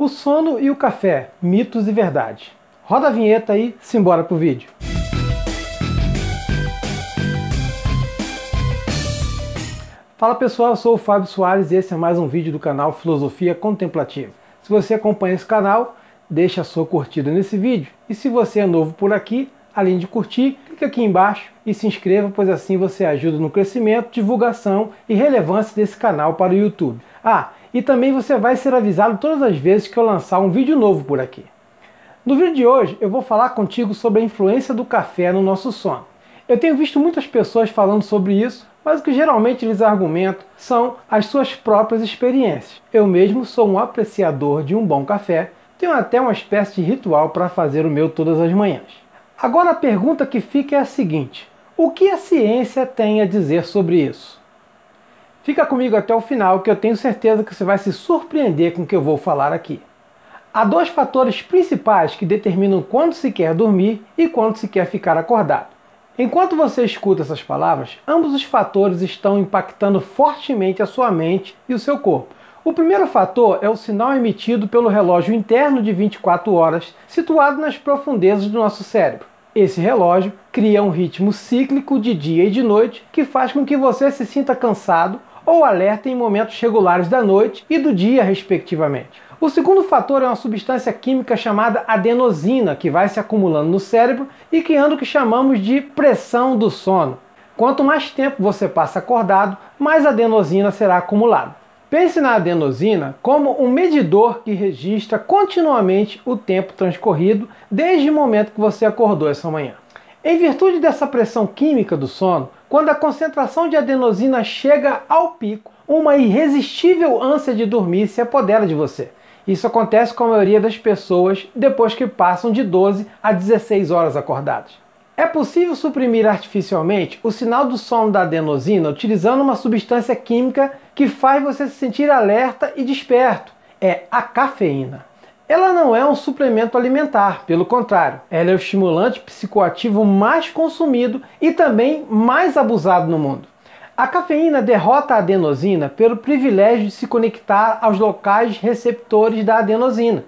O sono e o café, mitos e verdade. Roda a vinheta e simbora pro vídeo. Fala pessoal, eu sou o Fábio Soares e esse é mais um vídeo do canal Filosofia Contemplativa. Se você acompanha esse canal, deixa a sua curtida nesse vídeo. E se você é novo por aqui, além de curtir, clique aqui embaixo e se inscreva, pois assim você ajuda no crescimento, divulgação e relevância desse canal para o YouTube. Ah, e também você vai ser avisado todas as vezes que eu lançar um vídeo novo por aqui. No vídeo de hoje eu vou falar contigo sobre a influência do café no nosso sono. Eu tenho visto muitas pessoas falando sobre isso, mas o que geralmente eles argumentam são as suas próprias experiências. Eu mesmo sou um apreciador de um bom café, tenho até uma espécie de ritual para fazer o meu todas as manhãs. Agora a pergunta que fica é a seguinte: o que a ciência tem a dizer sobre isso? Fica comigo até o final que eu tenho certeza que você vai se surpreender com o que eu vou falar aqui. Há dois fatores principais que determinam quando se quer dormir e quando se quer ficar acordado. Enquanto você escuta essas palavras, ambos os fatores estão impactando fortemente a sua mente e o seu corpo. O primeiro fator é o sinal emitido pelo relógio interno de 24 horas, situado nas profundezas do nosso cérebro. Esse relógio cria um ritmo cíclico de dia e de noite que faz com que você se sinta cansado ou alerta em momentos regulares da noite e do dia, respectivamente. O segundo fator é uma substância química chamada adenosina, que vai se acumulando no cérebro e criando o que chamamos de pressão do sono. Quanto mais tempo você passa acordado, mais adenosina será acumulada. Pense na adenosina como um medidor que registra continuamente o tempo transcorrido desde o momento que você acordou essa manhã. Em virtude dessa pressão química do sono, quando a concentração de adenosina chega ao pico, uma irresistível ânsia de dormir se apodera de você. Isso acontece com a maioria das pessoas depois que passam de 12 a 16 horas acordadas. É possível suprimir artificialmente o sinal do sono da adenosina utilizando uma substância química que faz você se sentir alerta e desperto. É a cafeína. Ela não é um suplemento alimentar, pelo contrário, ela é o estimulante psicoativo mais consumido e também mais abusado no mundo. A cafeína derrota a adenosina pelo privilégio de se conectar aos locais receptores da adenosina.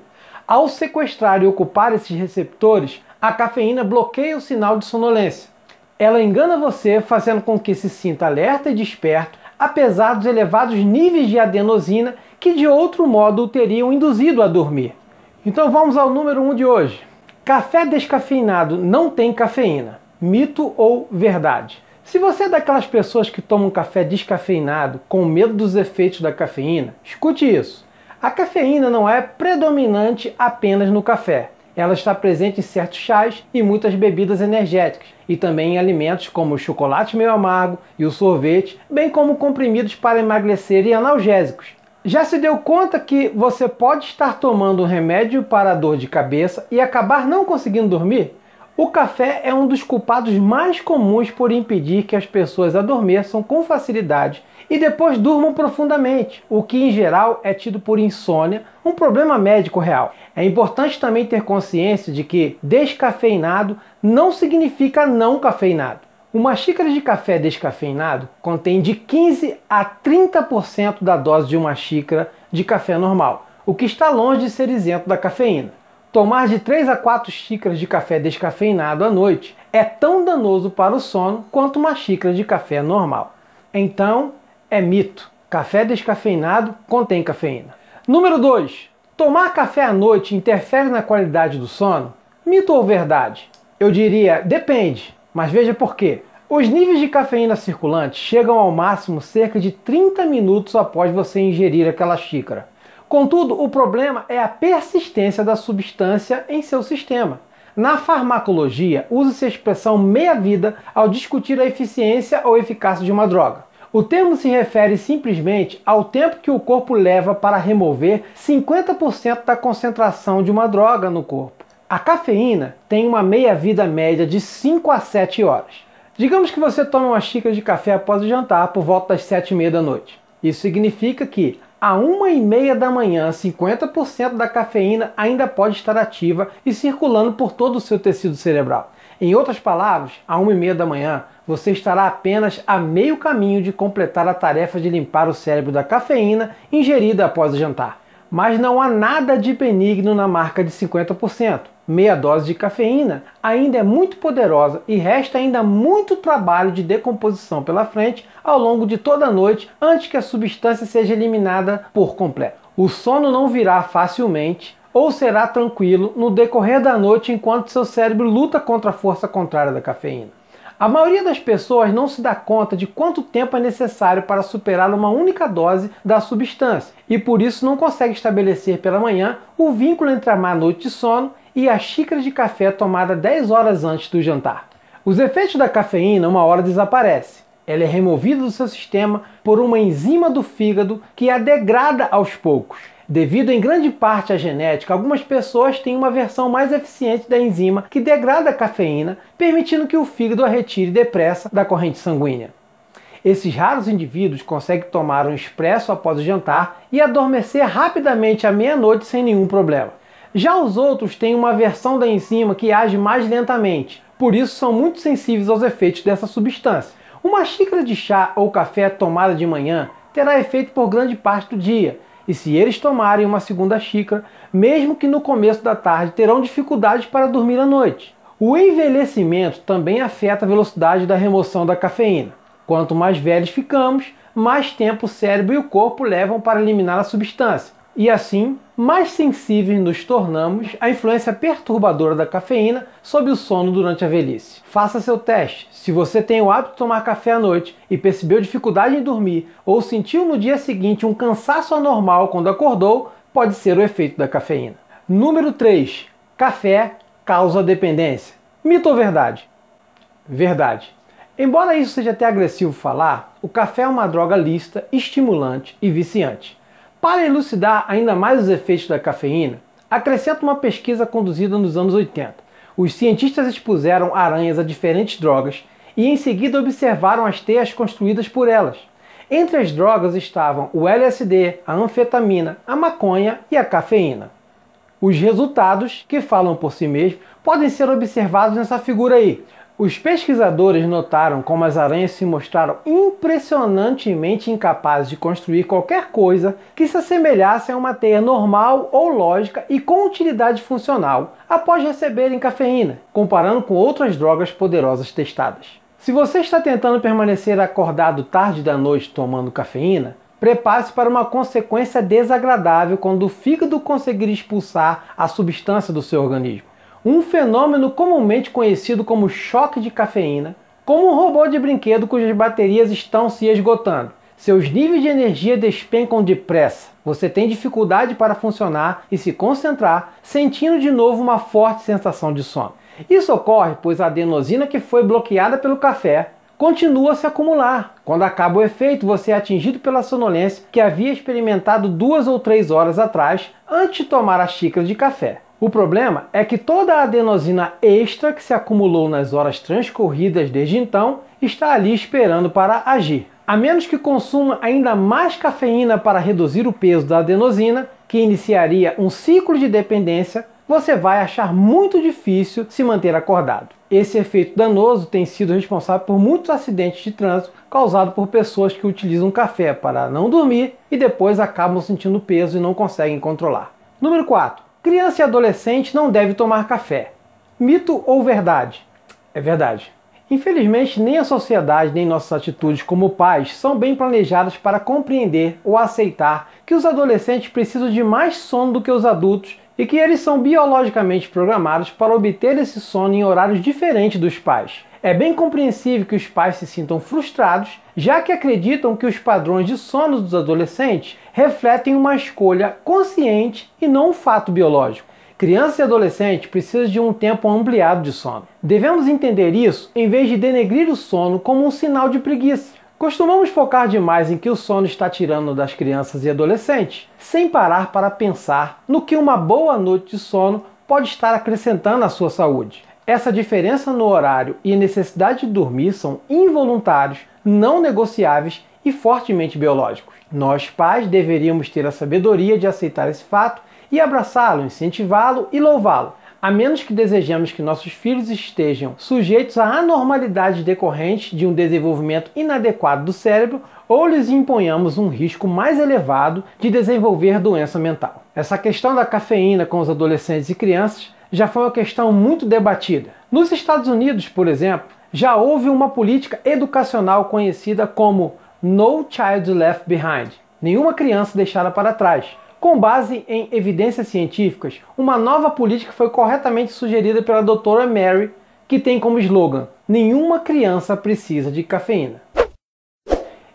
Ao sequestrar e ocupar esses receptores, a cafeína bloqueia o sinal de sonolência. Ela engana você, fazendo com que se sinta alerta e desperto, apesar dos elevados níveis de adenosina que de outro modo o teriam induzido a dormir. Então vamos ao número 1 um de hoje. Café descafeinado não tem cafeína. Mito ou verdade? Se você é daquelas pessoas que tomam café descafeinado com medo dos efeitos da cafeína, escute isso. A cafeína não é predominante apenas no café. Ela está presente em certos chás e muitas bebidas energéticas, e também em alimentos como o chocolate meio amargo e o sorvete, bem como comprimidos para emagrecer e analgésicos. Já se deu conta que você pode estar tomando um remédio para dor de cabeça e acabar não conseguindo dormir? O café é um dos culpados mais comuns por impedir que as pessoas adormeçam com facilidade e depois durmam profundamente, o que em geral é tido por insônia, um problema médico real. É importante também ter consciência de que descafeinado não significa não cafeinado. Uma xícara de café descafeinado contém de 15 a 30% da dose de uma xícara de café normal, o que está longe de ser isento da cafeína. Tomar de 3 a 4 xícaras de café descafeinado à noite é tão danoso para o sono quanto uma xícara de café normal. Então, é mito. Café descafeinado contém cafeína. Número 2. Tomar café à noite interfere na qualidade do sono? Mito ou verdade? Eu diria, depende. Mas veja por quê. Os níveis de cafeína circulante chegam ao máximo cerca de 30 minutos após você ingerir aquela xícara. Contudo, o problema é a persistência da substância em seu sistema. Na farmacologia, usa-se a expressão meia-vida ao discutir a eficiência ou eficácia de uma droga. O termo se refere simplesmente ao tempo que o corpo leva para remover 50% da concentração de uma droga no corpo. A cafeína tem uma meia-vida média de 5 a 7 horas. Digamos que você toma uma xícara de café após o jantar por volta das 7 e meia da noite. Isso significa que a uma e meia da manhã, 50% da cafeína ainda pode estar ativa e circulando por todo o seu tecido cerebral. Em outras palavras, a uma e meia da manhã, você estará apenas a meio caminho de completar a tarefa de limpar o cérebro da cafeína ingerida após o jantar. Mas não há nada de benigno na marca de 50% meia dose de cafeína ainda é muito poderosa e resta ainda muito trabalho de decomposição pela frente ao longo de toda a noite antes que a substância seja eliminada por completo. O sono não virá facilmente ou será tranquilo no decorrer da noite enquanto seu cérebro luta contra a força contrária da cafeína. A maioria das pessoas não se dá conta de quanto tempo é necessário para superar uma única dose da substância e por isso não consegue estabelecer pela manhã o vínculo entre a má noite de sono e a xícara de café tomada 10 horas antes do jantar. Os efeitos da cafeína uma hora desaparece. Ela é removida do seu sistema por uma enzima do fígado que a degrada aos poucos. Devido em grande parte à genética, algumas pessoas têm uma versão mais eficiente da enzima que degrada a cafeína, permitindo que o fígado a retire depressa da corrente sanguínea. Esses raros indivíduos conseguem tomar um expresso após o jantar e adormecer rapidamente à meia-noite sem nenhum problema. Já os outros têm uma versão da enzima que age mais lentamente, por isso são muito sensíveis aos efeitos dessa substância. Uma xícara de chá ou café tomada de manhã terá efeito por grande parte do dia, e se eles tomarem uma segunda xícara, mesmo que no começo da tarde, terão dificuldades para dormir à noite. O envelhecimento também afeta a velocidade da remoção da cafeína. Quanto mais velhos ficamos, mais tempo o cérebro e o corpo levam para eliminar a substância, e assim mais sensíveis nos tornamos à influência perturbadora da cafeína sobre o sono durante a velhice. Faça seu teste. Se você tem o hábito de tomar café à noite e percebeu dificuldade em dormir ou sentiu no dia seguinte um cansaço anormal quando acordou, pode ser o efeito da cafeína. Número 3. Café causa dependência. Mito ou verdade? Verdade. Embora isso seja até agressivo falar, o café é uma droga lícita, estimulante e viciante. Para elucidar ainda mais os efeitos da cafeína, acrescenta uma pesquisa conduzida nos anos 80. Os cientistas expuseram aranhas a diferentes drogas e em seguida observaram as teias construídas por elas. Entre as drogas estavam o LSD, a anfetamina, a maconha e a cafeína. Os resultados, que falam por si mesmos, podem ser observados nessa figura aí. Os pesquisadores notaram como as aranhas se mostraram impressionantemente incapazes de construir qualquer coisa que se assemelhasse a uma teia normal ou lógica e com utilidade funcional após receberem cafeína, comparando com outras drogas poderosas testadas. Se você está tentando permanecer acordado tarde da noite tomando cafeína, prepare-se para uma consequência desagradável quando o fígado conseguir expulsar a substância do seu organismo um fenômeno comumente conhecido como choque de cafeína, como um robô de brinquedo cujas baterias estão se esgotando. Seus níveis de energia despencam depressa. Você tem dificuldade para funcionar e se concentrar, sentindo de novo uma forte sensação de sono. Isso ocorre pois a adenosina que foi bloqueada pelo café continua a se acumular. Quando acaba o efeito, você é atingido pela sonolência que havia experimentado duas ou três horas atrás antes de tomar a xícara de café. O problema é que toda a adenosina extra que se acumulou nas horas transcorridas desde então está ali esperando para agir. A menos que consuma ainda mais cafeína para reduzir o peso da adenosina, que iniciaria um ciclo de dependência, você vai achar muito difícil se manter acordado. Esse efeito danoso tem sido responsável por muitos acidentes de trânsito causados por pessoas que utilizam café para não dormir e depois acabam sentindo peso e não conseguem controlar. Número 4. Criança e adolescente não deve tomar café. Mito ou verdade? É verdade. Infelizmente, nem a sociedade nem nossas atitudes como pais são bem planejadas para compreender ou aceitar que os adolescentes precisam de mais sono do que os adultos e que eles são biologicamente programados para obter esse sono em horários diferentes dos pais. É bem compreensível que os pais se sintam frustrados, já que acreditam que os padrões de sono dos adolescentes refletem uma escolha consciente e não um fato biológico. Crianças e adolescentes precisam de um tempo ampliado de sono. Devemos entender isso em vez de denegrir o sono como um sinal de preguiça. Costumamos focar demais em que o sono está tirando das crianças e adolescentes, sem parar para pensar no que uma boa noite de sono pode estar acrescentando à sua saúde. Essa diferença no horário e necessidade de dormir são involuntários, não negociáveis e fortemente biológicos. Nós, pais, deveríamos ter a sabedoria de aceitar esse fato e abraçá-lo, incentivá-lo e louvá-lo, a menos que desejemos que nossos filhos estejam sujeitos a anormalidades decorrentes de um desenvolvimento inadequado do cérebro ou lhes imponhamos um risco mais elevado de desenvolver doença mental. Essa questão da cafeína com os adolescentes e crianças já foi uma questão muito debatida. Nos Estados Unidos, por exemplo, já houve uma política educacional conhecida como No Child Left Behind nenhuma criança deixada para trás. Com base em evidências científicas, uma nova política foi corretamente sugerida pela doutora Mary, que tem como slogan: Nenhuma criança precisa de cafeína.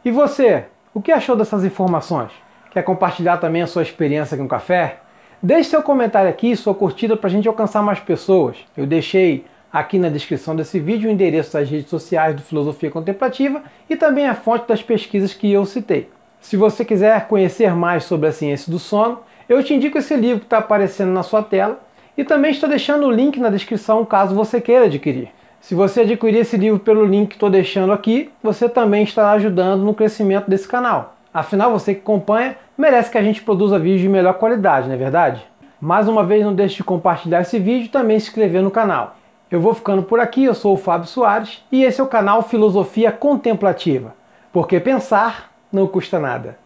E você, o que achou dessas informações? Quer compartilhar também a sua experiência com café? Deixe seu comentário aqui, sua curtida para a gente alcançar mais pessoas. Eu deixei aqui na descrição desse vídeo o endereço das redes sociais do Filosofia Contemplativa e também a fonte das pesquisas que eu citei. Se você quiser conhecer mais sobre a ciência do sono, eu te indico esse livro que está aparecendo na sua tela e também estou deixando o link na descrição caso você queira adquirir. Se você adquirir esse livro pelo link que estou deixando aqui, você também estará ajudando no crescimento desse canal. Afinal, você que acompanha merece que a gente produza vídeo de melhor qualidade, não é verdade? Mais uma vez, não deixe de compartilhar esse vídeo e também se inscrever no canal. Eu vou ficando por aqui, eu sou o Fábio Soares e esse é o canal Filosofia Contemplativa, porque pensar não custa nada.